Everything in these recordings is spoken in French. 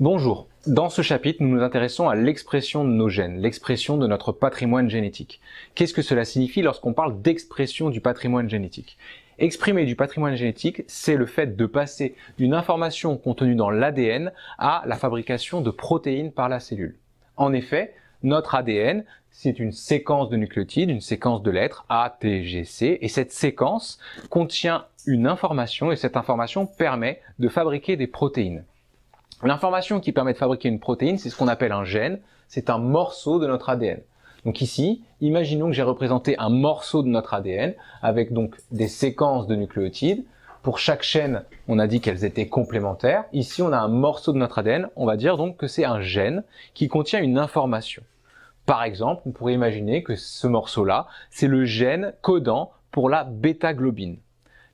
Bonjour. Dans ce chapitre, nous nous intéressons à l'expression de nos gènes, l'expression de notre patrimoine génétique. Qu'est-ce que cela signifie lorsqu'on parle d'expression du patrimoine génétique Exprimer du patrimoine génétique, c'est le fait de passer d'une information contenue dans l'ADN à la fabrication de protéines par la cellule. En effet, notre ADN, c'est une séquence de nucléotides, une séquence de lettres A, T, G, C, et cette séquence contient une information, et cette information permet de fabriquer des protéines. L'information qui permet de fabriquer une protéine, c'est ce qu'on appelle un gène, c'est un morceau de notre ADN. Donc ici, imaginons que j'ai représenté un morceau de notre ADN avec donc des séquences de nucléotides. Pour chaque chaîne, on a dit qu'elles étaient complémentaires. Ici, on a un morceau de notre ADN, on va dire donc que c'est un gène qui contient une information. Par exemple, on pourrait imaginer que ce morceau-là, c'est le gène codant pour la bêta-globine.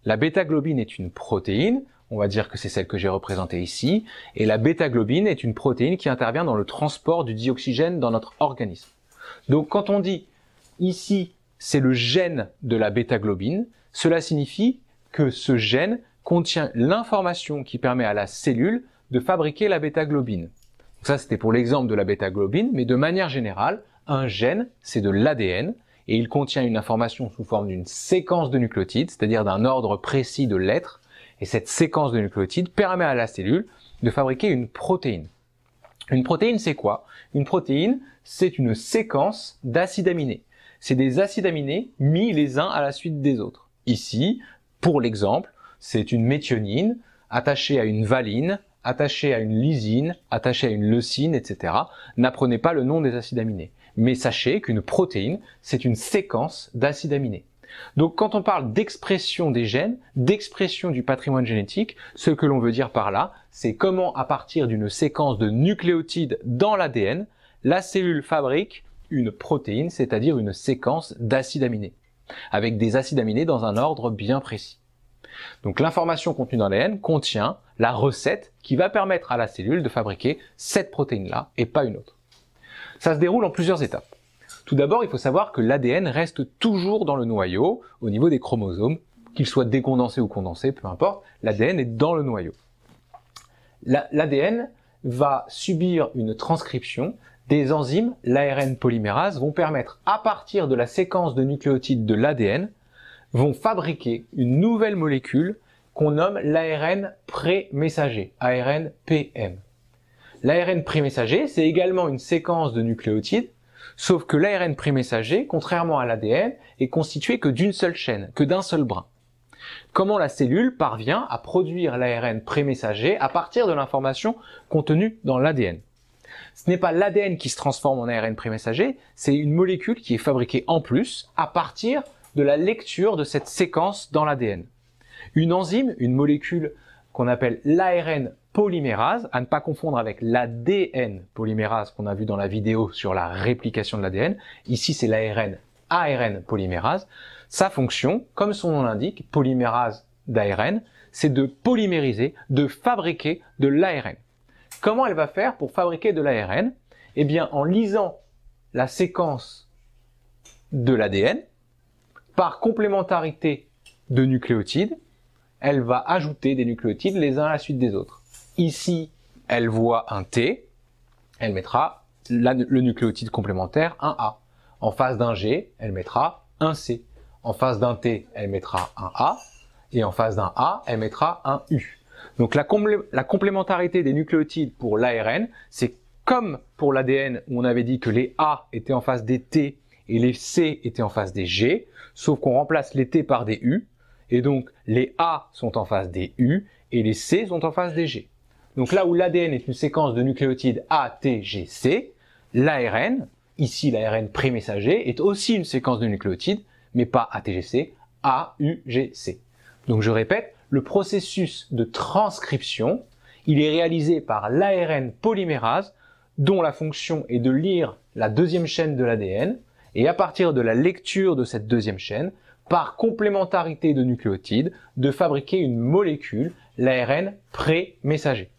La bêta-globine est une protéine, on va dire que c'est celle que j'ai représentée ici, et la bêta-globine est une protéine qui intervient dans le transport du dioxygène dans notre organisme. Donc quand on dit ici c'est le gène de la bêta-globine, cela signifie que ce gène contient l'information qui permet à la cellule de fabriquer la bêta-globine. Ça c'était pour l'exemple de la bêta-globine, mais de manière générale, un gène c'est de l'ADN, et il contient une information sous forme d'une séquence de nucléotides, c'est-à-dire d'un ordre précis de lettres, et cette séquence de nucléotides permet à la cellule de fabriquer une protéine. Une protéine, c'est quoi Une protéine, c'est une séquence d'acides aminés. C'est des acides aminés mis les uns à la suite des autres. Ici, pour l'exemple, c'est une méthionine attachée à une valine, attachée à une lysine, attachée à une leucine, etc. N'apprenez pas le nom des acides aminés. Mais sachez qu'une protéine, c'est une séquence d'acides aminés. Donc quand on parle d'expression des gènes, d'expression du patrimoine génétique, ce que l'on veut dire par là, c'est comment à partir d'une séquence de nucléotides dans l'ADN, la cellule fabrique une protéine, c'est-à-dire une séquence d'acides aminés, avec des acides aminés dans un ordre bien précis. Donc l'information contenue dans l'ADN contient la recette qui va permettre à la cellule de fabriquer cette protéine-là et pas une autre. Ça se déroule en plusieurs étapes. Tout d'abord, il faut savoir que l'ADN reste toujours dans le noyau, au niveau des chromosomes, qu'il soit décondensés ou condensé, peu importe, l'ADN est dans le noyau. L'ADN va subir une transcription des enzymes, l'ARN polymérase, vont permettre, à partir de la séquence de nucléotides de l'ADN, vont fabriquer une nouvelle molécule qu'on nomme l'ARN pré-messager, ARN-PM. L'ARN pré-messager, c'est également une séquence de nucléotides Sauf que l'ARN pré contrairement à l'ADN, est constitué que d'une seule chaîne, que d'un seul brin. Comment la cellule parvient à produire l'ARN pré à partir de l'information contenue dans l'ADN Ce n'est pas l'ADN qui se transforme en ARN pré c'est une molécule qui est fabriquée en plus à partir de la lecture de cette séquence dans l'ADN. Une enzyme, une molécule qu'on appelle l'ARN polymérase, à ne pas confondre avec l'ADN polymérase qu'on a vu dans la vidéo sur la réplication de l'ADN. Ici, c'est l'ARN, ARN polymérase. Sa fonction, comme son nom l'indique, polymérase d'ARN, c'est de polymériser, de fabriquer de l'ARN. Comment elle va faire pour fabriquer de l'ARN Eh bien, en lisant la séquence de l'ADN, par complémentarité de nucléotides, elle va ajouter des nucléotides les uns à la suite des autres. Ici, elle voit un T, elle mettra le nucléotide complémentaire, un A. En face d'un G, elle mettra un C. En face d'un T, elle mettra un A. Et en face d'un A, elle mettra un U. Donc la complémentarité des nucléotides pour l'ARN, c'est comme pour l'ADN où on avait dit que les A étaient en face des T et les C étaient en face des G, sauf qu'on remplace les T par des U, et donc les A sont en face des U et les C sont en face des G. Donc là où l'ADN est une séquence de nucléotides ATGC, l'ARN, ici l'ARN pré-messager, est aussi une séquence de nucléotides, mais pas ATGC, AUGC. Donc je répète, le processus de transcription, il est réalisé par l'ARN polymérase, dont la fonction est de lire la deuxième chaîne de l'ADN, et à partir de la lecture de cette deuxième chaîne, par complémentarité de nucléotides, de fabriquer une molécule, l'ARN pré-messager.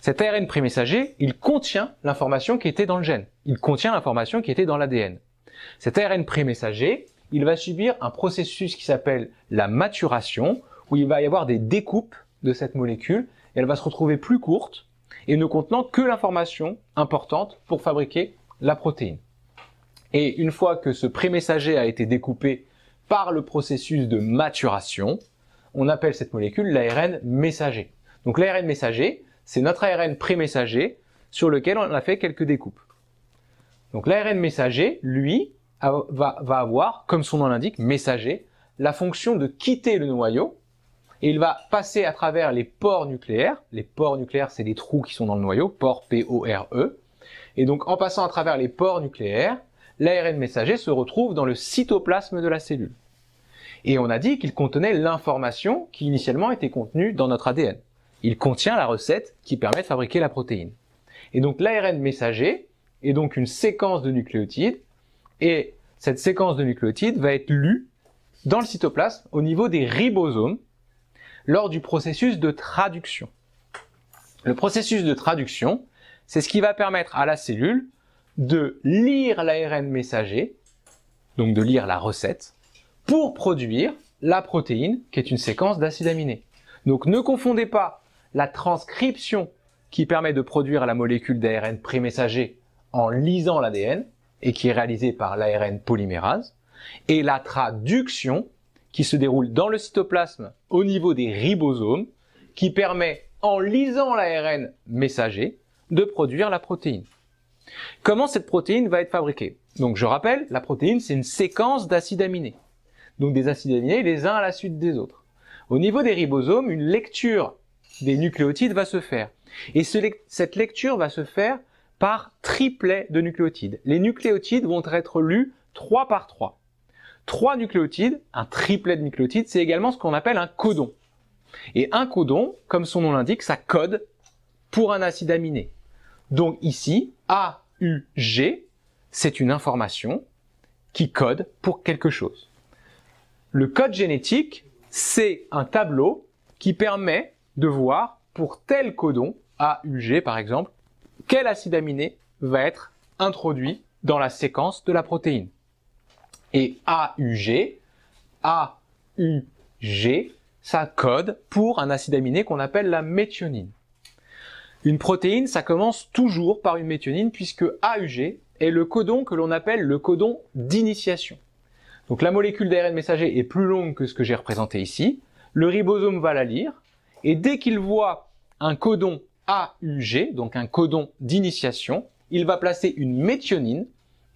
Cet ARN pré-messager, il contient l'information qui était dans le gène. Il contient l'information qui était dans l'ADN. Cet ARN pré-messager, il va subir un processus qui s'appelle la maturation, où il va y avoir des découpes de cette molécule, et elle va se retrouver plus courte, et ne contenant que l'information importante pour fabriquer la protéine. Et une fois que ce pré-messager a été découpé par le processus de maturation, on appelle cette molécule l'ARN messager. Donc l'ARN messager, c'est notre ARN pré-messager sur lequel on a fait quelques découpes. Donc l'ARN messager, lui, va, avoir, comme son nom l'indique, messager, la fonction de quitter le noyau, et il va passer à travers les pores nucléaires. Les ports nucléaires, c'est les trous qui sont dans le noyau, ports P-O-R-E. Et donc en passant à travers les ports nucléaires, l'ARN messager se retrouve dans le cytoplasme de la cellule. Et on a dit qu'il contenait l'information qui initialement était contenue dans notre ADN il contient la recette qui permet de fabriquer la protéine. Et donc l'ARN messager est donc une séquence de nucléotides et cette séquence de nucléotides va être lue dans le cytoplasme au niveau des ribosomes lors du processus de traduction. Le processus de traduction, c'est ce qui va permettre à la cellule de lire l'ARN messager, donc de lire la recette, pour produire la protéine qui est une séquence d'acides aminés. Donc ne confondez pas la transcription qui permet de produire la molécule d'ARN pré-messager en lisant l'ADN et qui est réalisée par l'ARN polymérase, et la traduction qui se déroule dans le cytoplasme au niveau des ribosomes qui permet en lisant l'ARN messager de produire la protéine. Comment cette protéine va être fabriquée Donc je rappelle, la protéine c'est une séquence d'acides aminés. Donc des acides aminés les uns à la suite des autres. Au niveau des ribosomes, une lecture des nucléotides va se faire. Et cette lecture va se faire par triplet de nucléotides. Les nucléotides vont être lus trois par trois. Trois nucléotides, un triplet de nucléotides, c'est également ce qu'on appelle un codon. Et un codon, comme son nom l'indique, ça code pour un acide aminé. Donc ici, AUG, c'est une information qui code pour quelque chose. Le code génétique, c'est un tableau qui permet de voir pour tel codon, AUG par exemple, quel acide aminé va être introduit dans la séquence de la protéine. Et AUG, AUG, ça code pour un acide aminé qu'on appelle la méthionine. Une protéine, ça commence toujours par une méthionine puisque AUG est le codon que l'on appelle le codon d'initiation. Donc la molécule d'ARN messager est plus longue que ce que j'ai représenté ici. Le ribosome va la lire et dès qu'il voit un codon AUG, donc un codon d'initiation, il va placer une méthionine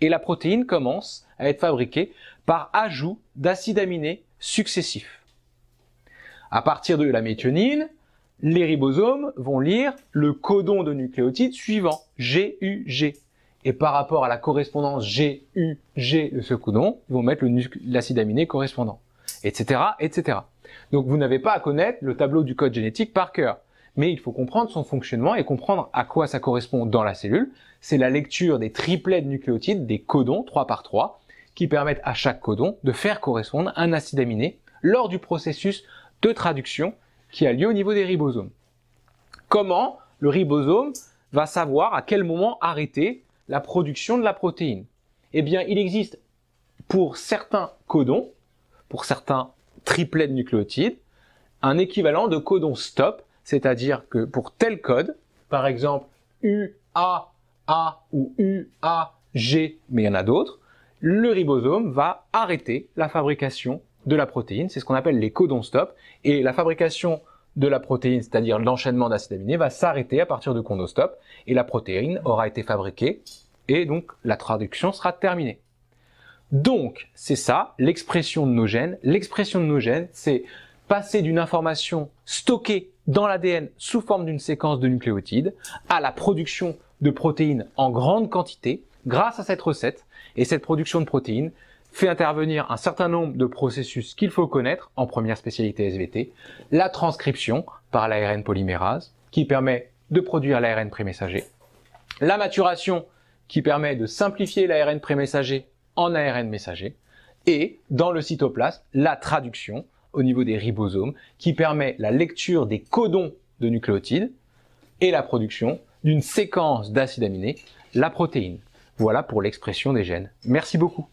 et la protéine commence à être fabriquée par ajout d'acides aminés successifs. À partir de la méthionine, les ribosomes vont lire le codon de nucléotide suivant, GUG. Et par rapport à la correspondance GUG de ce codon, ils vont mettre l'acide aminé correspondant etc., etc. Donc vous n'avez pas à connaître le tableau du code génétique par cœur, mais il faut comprendre son fonctionnement et comprendre à quoi ça correspond dans la cellule. C'est la lecture des triplets de nucléotides, des codons 3 par 3, qui permettent à chaque codon de faire correspondre un acide aminé lors du processus de traduction qui a lieu au niveau des ribosomes. Comment le ribosome va savoir à quel moment arrêter la production de la protéine Eh bien, il existe pour certains codons pour certains triplets de nucléotides, un équivalent de codon stop, c'est-à-dire que pour tel code, par exemple UAA ou UAG, mais il y en a d'autres, le ribosome va arrêter la fabrication de la protéine, c'est ce qu'on appelle les codons stop, et la fabrication de la protéine, c'est-à-dire l'enchaînement d'acides aminés, va s'arrêter à partir de condostop, et la protéine aura été fabriquée, et donc la traduction sera terminée. Donc, c'est ça, l'expression de nos gènes. L'expression de nos gènes, c'est passer d'une information stockée dans l'ADN sous forme d'une séquence de nucléotides à la production de protéines en grande quantité grâce à cette recette. Et cette production de protéines fait intervenir un certain nombre de processus qu'il faut connaître en première spécialité SVT. La transcription par l'ARN polymérase qui permet de produire l'ARN pré La maturation qui permet de simplifier l'ARN pré en ARN messager et dans le cytoplasme, la traduction au niveau des ribosomes qui permet la lecture des codons de nucléotides et la production d'une séquence d'acides aminés, la protéine. Voilà pour l'expression des gènes. Merci beaucoup.